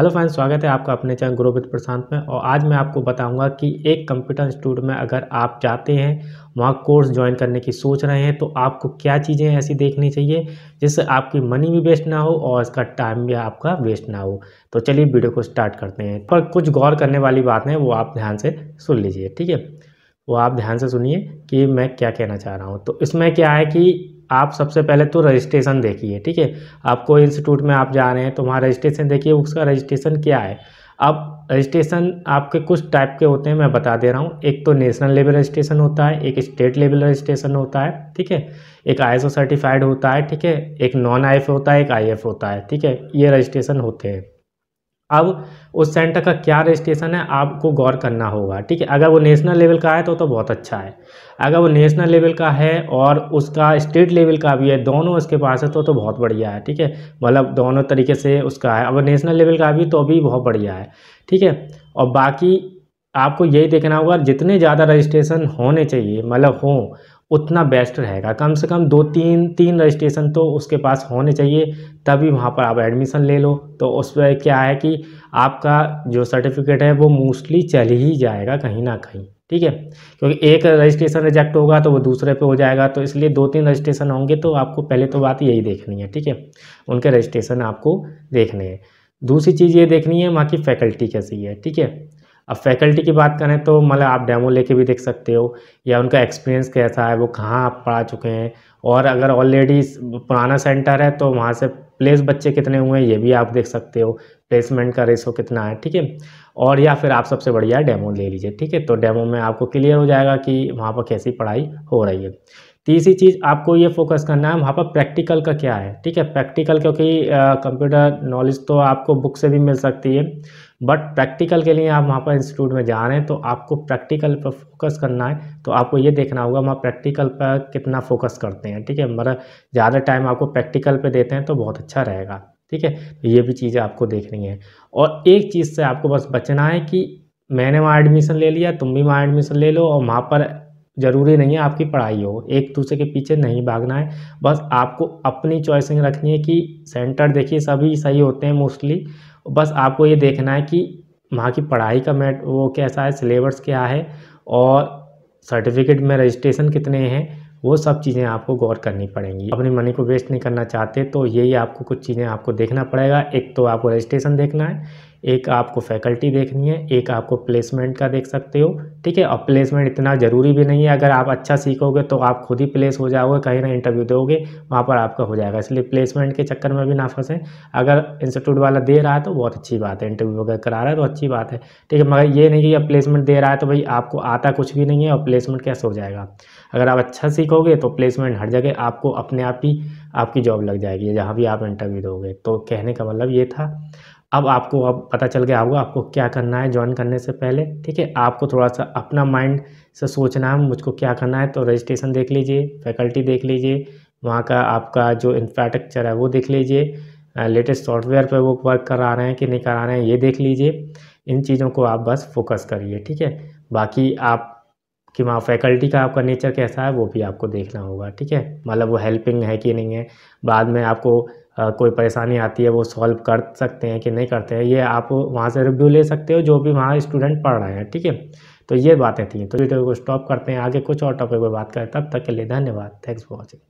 hello friends स्वागत है आपका अपने चैनल ग्रो विद प्रशांत में और आज मैं आपको बताऊंगा कि एक कंप्यूटर इंस्टीट्यूट में अगर आप जाते हैं वहाँ कोर्स ज्वाइन करने की सोच रहे हैं तो आपको क्या चीज़ें ऐसी देखनी चाहिए जिससे आपकी मनी भी वेस्ट ना हो और इसका टाइम भी आपका वेस्ट ना हो तो चलिए वीडियो को स्टार्ट करते हैं पर कुछ गौर करने वाली बात है वो आप ध्यान से सुन लीजिए ठीक है वो आप ध्यान से सुनिए कि मैं क्या कहना चाह रहा हूँ तो इसमें क्या है कि आप सबसे पहले तो रजिस्ट्रेशन देखिए ठीक है आपको इंस्टीट्यूट में आप जा रहे हैं तो वहाँ रजिस्ट्रेशन देखिए उसका रजिस्ट्रेशन क्या है अब रजिस्ट्रेशन आपके कुछ टाइप के होते हैं मैं बता दे रहा हूँ एक तो नेशनल लेवल रजिस्ट्रेशन होता है एक स्टेट लेवल रजिस्ट्रेशन होता है ठीक है एक आई सर्टिफाइड होता है ठीक है एक नॉन आई होता है एक आई होता है ठीक है ये रजिस्ट्रेशन होते हैं अब उस सेंटर का क्या रजिस्ट्रेशन है आपको गौर करना होगा ठीक है अगर वो नेशनल लेवल का है तो तो बहुत अच्छा है अगर वो नेशनल लेवल का है और उसका स्टेट लेवल का भी है दोनों उसके पास है तो तो बहुत बढ़िया है ठीक है मतलब दोनों तरीके से उसका है अगर नेशनल लेवल का भी तो भी बहुत बढ़िया है ठीक है और बाकी आपको यही देखना होगा जितने ज़्यादा रजिस्ट्रेशन होने चाहिए मतलब हों उतना बेस्ट रहेगा कम से कम दो तीन तीन रजिस्ट्रेशन तो उसके पास होने चाहिए तभी वहाँ पर आप एडमिशन ले लो तो उस पर क्या है कि आपका जो सर्टिफिकेट है वो मोस्टली चल ही जाएगा कहीं ना कहीं ठीक है क्योंकि एक रजिस्ट्रेशन रिजेक्ट होगा तो वो दूसरे पे हो जाएगा तो इसलिए दो तीन रजिस्ट्रेशन होंगे तो आपको पहले तो बात यही देखनी है ठीक है उनके रजिस्ट्रेशन आपको देखने हैं दूसरी चीज़ ये देखनी है वहाँ की फैकल्टी कैसी है ठीक है अब फैकल्टी की बात करें तो मतलब आप डेमो लेके भी देख सकते हो या उनका एक्सपीरियंस कैसा है वो कहाँ आप पढ़ा चुके हैं और अगर ऑलरेडी पुराना सेंटर है तो वहाँ से प्लेस बच्चे कितने हुए हैं ये भी आप देख सकते हो प्लेसमेंट का रेशो कितना है ठीक है और या फिर आप सबसे बढ़िया डेमो ले लीजिए ठीक है तो डेमो में आपको क्लियर हो जाएगा कि वहाँ पर कैसी पढ़ाई हो रही है तीसरी चीज़ आपको ये फोकस करना है वहाँ पर प्रैक्टिकल का क्या है ठीक है प्रैक्टिकल क्योंकि कंप्यूटर नॉलेज तो आपको बुक से भी मिल सकती है बट प्रैक्टिकल के लिए आप वहाँ पर इंस्टीट्यूट में जा रहे हैं तो आपको प्रैक्टिकल पर फोकस करना है तो आपको ये देखना होगा वहाँ प्रैक्टिकल पर कितना फोकस करते हैं ठीक है मगर मतलब ज़्यादा टाइम आपको प्रैक्टिकल पर देते हैं तो बहुत अच्छा रहेगा ठीक है तो ये भी चीज़ें आपको देखनी है और एक चीज़ से आपको बस बचना है कि मैंने वहाँ एडमिशन ले लिया तुम भी वहाँ एडमिशन ले लो और वहाँ पर ज़रूरी नहीं है आपकी पढ़ाई हो एक दूसरे के पीछे नहीं भागना है बस आपको अपनी चॉइसिंग रखनी है कि सेंटर देखिए सभी सही होते हैं मोस्टली बस आपको ये देखना है कि वहाँ की पढ़ाई का मैट वो कैसा है सिलेबस क्या है और सर्टिफिकेट में रजिस्ट्रेशन कितने हैं वो सब चीज़ें आपको गौर करनी पड़ेंगी अपने मनी को वेस्ट नहीं करना चाहते तो यही आपको कुछ चीज़ें आपको देखना पड़ेगा एक तो आपको रजिस्ट्रेशन देखना है एक आपको फैकल्टी देखनी है एक आपको प्लेसमेंट का देख सकते हो ठीक है और प्लेसमेंट इतना ज़रूरी भी नहीं है अगर आप अच्छा सीखोगे तो आप खुद ही प्लेस हो जाओगे कहीं ना इंटरव्यू दोगे वहाँ पर आपका हो जाएगा इसलिए प्लेसमेंट के चक्कर में भी ना फंसें अगर इंस्टीट्यूट वाला दे रहा है तो बहुत अच्छी बात है इंटरव्यू वगैरह करा रहा है तो अच्छी बात है ठीक है मगर ये नहीं कि प्लेसमेंट दे रहा है तो भाई आपको आता कुछ भी नहीं है और प्लेसमेंट कैसे हो जाएगा अगर आप अच्छा सीखोगे तो प्लेसमेंट हर जगह आपको अपने आप ही आपकी जॉब लग जाएगी जहाँ भी आप इंटरव्यू दोगे तो कहने का मतलब ये था अब आपको अब पता चल गया होगा आपको क्या करना है ज्वाइन करने से पहले ठीक है आपको थोड़ा सा अपना माइंड से सोचना है मुझको क्या करना है तो रजिस्ट्रेशन देख लीजिए फैकल्टी देख लीजिए वहाँ का आपका जो इंफ्रास्ट्रक्चर है वो देख लीजिए लेटेस्ट सॉफ्टवेयर पर वो वर्क करा रहे हैं कि नहीं करा रहे हैं ये देख लीजिए इन चीज़ों को आप बस फोकस करिए ठीक है बाकी आप कि वहाँ फैकल्टी का आपका नेचर कैसा है वो भी आपको देखना होगा ठीक है मतलब वो हेल्पिंग है कि नहीं है बाद में आपको आ, कोई परेशानी आती है वो सॉल्व कर सकते हैं कि नहीं करते हैं ये आप वहाँ से रिव्यू ले सकते हो जो भी वहाँ स्टूडेंट पढ़ रहे हैं ठीक है तो ये बातें थी तो वीडियो को स्टॉप करते हैं आगे कुछ और टॉपिक पर बात करें तब तक के लिए धन्यवाद थैंक्स फॉर वॉचिंग